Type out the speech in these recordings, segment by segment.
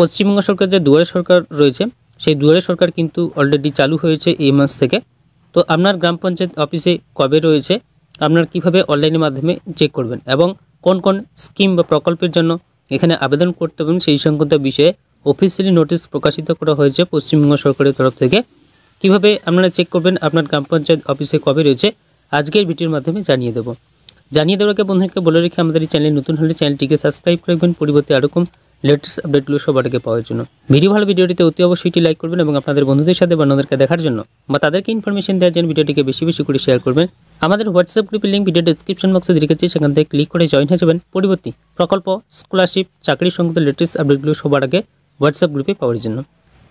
পশ্চিমবঙ্গ সরকার যে দুয়ারে সরকার রয়েছে সেই দুয়ারে সরকার কিন্তু অলরেডি চালু হয়েছে এই মাস থেকে তো আপনার গ্রাম পঞ্চায়েত অফিসে কবে রয়েছে আপনার কিভাবে অনলাইনের মাধ্যমে চেক করবেন এবং কোন কোন স্কিম বা প্রকল্পের জন্য এখানে আবেদন করতে পারেন সেই সংক্রান্ত বিষয়ে অফিসিয়ালি নোটিশ প্রকাশিত করা হয়েছে পশ্চিমবঙ্গ সরকারের তরফ থেকে কিভাবে আপনারা চেক করবেন আপনার গ্রাম পঞ্চায়েত অফিসে কবে রয়েছে আজকের ভিডিওর মাধ্যমে জানিয়ে দেবো জানিয়ে দেওয়ার আগে বন্ধুকে বলে রেখে আমাদের এই চ্যানেল নতুন হলে চ্যানেলটিকে সাবস্ক্রাইব রাখবেন পরিবর্তে আরকম লেটেস্ট আপডেটগুলো সবার আগে পাওয়ার জন্য ভিডিও ভালো ভিডিওটিতে অতি অবশ্যই লাইক করবেন এবং আপনাদের বন্ধুদের সাথে বা অন্যদেরকে দেখার জন্য বা তাদেরকে ইনফরমেশন দেওয়ার জন্য ভিডিওটিকে বেশি বেশি করে শেয়ার করবেন আমাদের হোয়াটসঅ্যাপ গ্রুপের লিঙ্ক ভিডিও ডিসক্রিপশন বক্সে দেখেছি সেখান থেকে ক্লিক করে জয়েন হয়ে যাবেন পরিবর্তী প্রকল্প স্কলারশিপ চাকরি সংক্রান্ত লেটেস্ট আপডেটগুলো সবার আগে হোয়াটসঅ্যাপ গ্রুপে পাওয়ার জন্য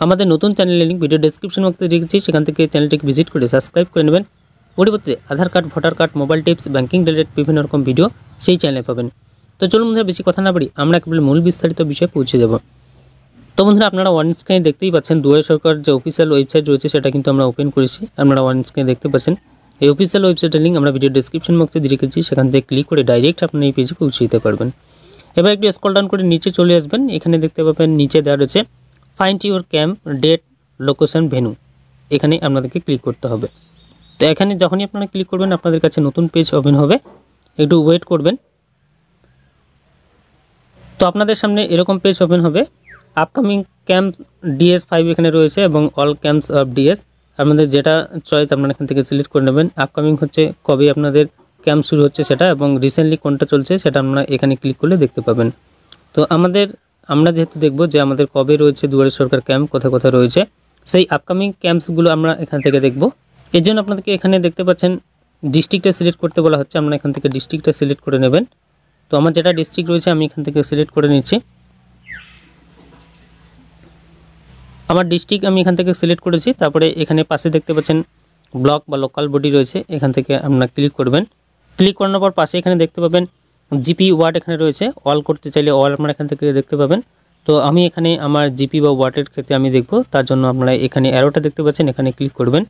আমাদের নতুন চ্যানেলের লিঙ্ক ভিডিও ডিসক্রিপশন বক্সে দেখেছি সেখান থেকে চ্যানেলটিকে ভিজিট করে সাবস্ক্রাইব করে নেবেন পরিবর্তে Aadhaar card voter card mobile tips banking related বিভিন্ন রকম ভিডিও সেই চ্যানেলে পাবেন তো চলুন মুঝে বেশি কথা না বলি আমরা কেবল মূল বিস্তারিত বিষয় পৌঁছে দেব তো বন্ধুরা আপনারা ওয়ানস্কে দেখতেই পাচ্ছেন দুই সরকার যে অফিশিয়াল ওয়েবসাইট রয়েছে সেটা কিন্তু আমরা ওপেন করেছি আপনারা ওয়ানস্কে দেখতে পাচ্ছেন এই অফিশিয়াল ওয়েবসাইটের লিংক আমরা ভিডিও ডেসক্রিপশন বক্সে দিয়ে রেখেছি সেখানে গিয়ে ক্লিক করে ডাইরেক্ট আপনারা এই পেজে পৌঁছে যেতে পারবেন এবারে একটু স্ক্রল ডাউন করে নিচে চলে আসবেন এখানে দেখতে পাবেন নিচে দেওয়া আছে find your camp date location venue এখানে আপনাদেরকে ক্লিক করতে হবে তো এখানে যখনই আপনারা ক্লিক করবেন আপনাদের কাছে নতুন পেজ ওপেন হবে একটু ওয়েট করবেন তো আপনাদের সামনে এরকম পেজ ওপেন হবে আপকামিং ক্যাম্প ডিএস ফাইভ এখানে রয়েছে এবং অল ক্যাম্পস অফ ডিএস আপনাদের যেটা চয়েস আপনারা এখান থেকে সিলেক্ট করে নেবেন আপকামিং হচ্ছে কবে আপনাদের ক্যাম্প শুরু হচ্ছে সেটা এবং রিসেন্টলি কোনটা চলছে সেটা আপনারা এখানে ক্লিক করলে দেখতে পাবেন তো আমাদের আমরা যেহেতু দেখব যে আমাদের কবে রয়েছে দুয়ারে সরকার ক্যাম্প কোথায় কোথায় রয়েছে সেই আপকামিং ক্যাম্পসগুলো আমরা এখান থেকে দেখব এর জন্য আপনাদেরকে এখানে দেখতে পাচ্ছেন ডিস্ট্রিক্টটা সিলেক্ট করতে বলা হচ্ছে আমরা এখান থেকে ডিস্ট্রিক্টটা সিলেক্ট করে নেবেন তো আমার যেটা ডিস্ট্রিক্ট রয়েছে আমি এখান থেকে সিলেক্ট করে নিচ্ছি আমার ডিস্ট্রিক্ট আমি এখান থেকে সিলেক্ট করেছি তারপরে এখানে পাশে দেখতে পাচ্ছেন ব্লক বা লোকাল বডি রয়েছে এখান থেকে আপনার ক্লিক করবেন ক্লিক করানোর পর পাশে এখানে দেখতে পাবেন জিপি ওয়ার্ড এখানে রয়েছে অল করতে চাইলে অল আপনারা এখান থেকে দেখতে পাবেন তো আমি এখানে আমার জিপি বা ওয়ার্ডের ক্ষেত্রে আমি দেখব তার জন্য আপনারা এখানে অ্যারোটা দেখতে পাচ্ছেন এখানে ক্লিক করবেন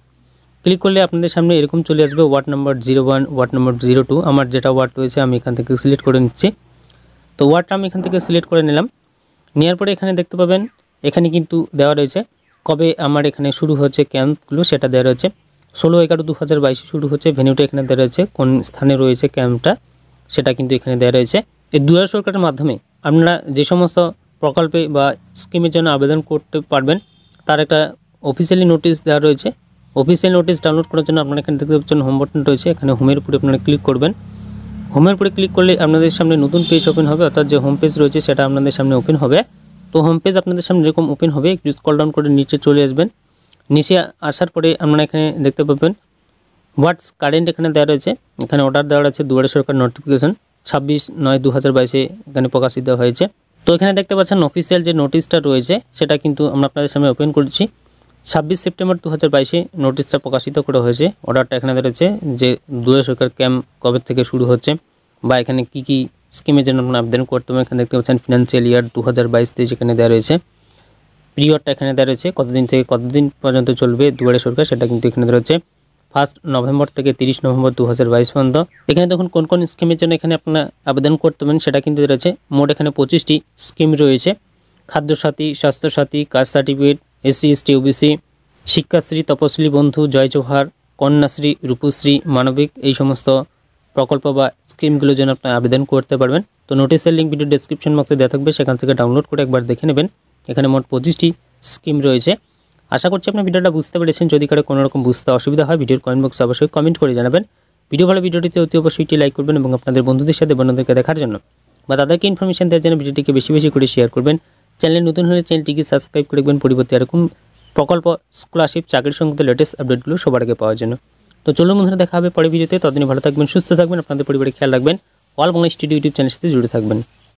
ক্লিক করলে আপনাদের সামনে এরকম চলে আসবে ward number zero one ward number zero two আমার যেটা ওয়ার্ড রয়েছে আমি এখান থেকে সিলেক্ট করে নিচ্ছি তো ওয়ার্ডটা আমি এখান থেকে সিলেক্ট করে নিলাম নেওয়ার পরে এখানে দেখতে পাবেন এখানে কিন্তু দেওয়া রয়েছে কবে আমার এখানে শুরু হচ্ছে ক্যাম্পগুলো সেটা দেওয়া রয়েছে ষোলো এগারো দু হাজার বাইশে শুরু হচ্ছে ভেনিউটা এখানে দেওয়া রয়েছে কোন স্থানে রয়েছে ক্যাম্পটা সেটা কিন্তু এখানে দেওয়া রয়েছে এই দুয়ার সরকারের মাধ্যমে আপনারা যে সমস্ত প্রকল্পে বা স্কিমের জন্য আবেদন করতে পারবেন তার একটা অফিসিয়ালি নোটিশ দেওয়া রয়েছে অফিসিয়াল নোটিস ডাউনলোড করার জন্য আপনারা এখানে দেখতে পাচ্ছেন হোম বাটন রয়েছে এখানে হোমের উপরে আপনারা ক্লিক করবেন হোমের উপরে ক্লিক করলে আপনাদের সামনে নতুন পেজ ওপেন হবে অর্থাৎ যে হোম পেজ রয়েছে সেটা আপনাদের সামনে ওপেন হবে তো হোম পেজ আপনাদের সামনে যেরকম ওপেন হবে একটু স্কল ডাউন করে নিচে চলে আসবেন নিচে আসার পরে আপনারা এখানে দেখতে পাবেন হোয়াটস কারেন্ট এখানে দেওয়া রয়েছে এখানে অর্ডার দেওয়া রয়েছে দুয়ারে সরকার নোটিফিকেশন ছাব্বিশ নয় দু হাজার বাইশে এখানে প্রকাশিত হয়েছে তো এখানে দেখতে পাচ্ছেন অফিসিয়াল যে নোটিশটা রয়েছে সেটা কিন্তু আমরা আপনাদের সামনে ওপেন করছি ছাব্বিশ সেপ্টেম্বর দু হাজার বাইশে নোটিশটা প্রকাশিত করা হয়েছে অর্ডারটা এখানে রয়েছে যে দুয়ার সরকার ক্যাম্প কবে থেকে শুরু হচ্ছে বা এখানে কি কি স্কিমের জন্য আপনারা আবেদন করতে হবে এখানে দেখতে পাচ্ছেন ফিনান্সিয়াল ইয়ার দু হাজার বাইশ থেকে যেখানে দেওয়া রয়েছে পিরিয়ডটা এখানে দেওয়া রয়েছে কতদিন থেকে কতদিন পর্যন্ত চলবে দুয়ারে সরকার সেটা কিন্তু এখানে দেওয়া রয়েছে ফার্স্ট নভেম্বর থেকে তিরিশ নভেম্বর দু হাজার বাইশ পর্যন্ত এখানে দেখুন কোন কোন স্কিমের জন্য এখানে আপনার আবেদন করতে হবেন সেটা কিন্তু রয়েছে মোট এখানে পঁচিশটি স্কিম রয়েছে Khadyasathi Swasthyasathi caste certificate SC ST OBC Sikshashree Taposili Bandhu জয় জোহার কন্যাশ্রী রূপশ্রী মানবিক এই সমস্ত প্রকল্প বা স্কিমগুলোর জন্য আপনি আবেদন করতে পারবেন তো নোটিশের লিঙ্ক ভিডিও ডেসক্রিপশন বক্সে দেওয়া থাকবে সেখান থেকে ডাউনলোড করে একবার দেখে নেবেন এখানে মোট পঁচিশটি স্কিম রয়েছে আশা করছি আপনি ভিডিওটা বুঝতে পেরেছেন যদি কারো কোনোরকম বুঝতে অসুবিধা হয় ভিডিওর কমেন্ট বক্সে অবশ্যই কমেন্ট করে জানাবেন ভিডিও ভালো ভিডিওটিতে অতি অবশ্যই লাইক করবেন এবং আপনাদের বন্ধুদের সাথে বন্ধুদেরকে দেখার জন্য বা তাদেরকে ইনফরমেশন দেওয়ার জন্য ভিডিওটিকে বেশি বেশি করে শেয়ার করবেন চ্যানেলে নতুন হলে চ্যানেলটিকে সাবস্ক্রাইব করে রাখবেন পরিবর্তে এরকম প্রকল্প স্কলারশিপ চাকরির সংক্রান্ত লেটেস্ট আপডেটগুলো সবার আগে পাওয়ার জন্য তো চলুন বন্ধুরা দেখা হবে পরে ভিডিওতে ততদিন ভালো থাকবেন সুস্থ থাকবেন আপনাদের পরিবারে খেয়াল রাখবেন অল বাংলা স্টুডিও ইউটিউব চ্যানেলের সাথে জুড়ে থাকবেন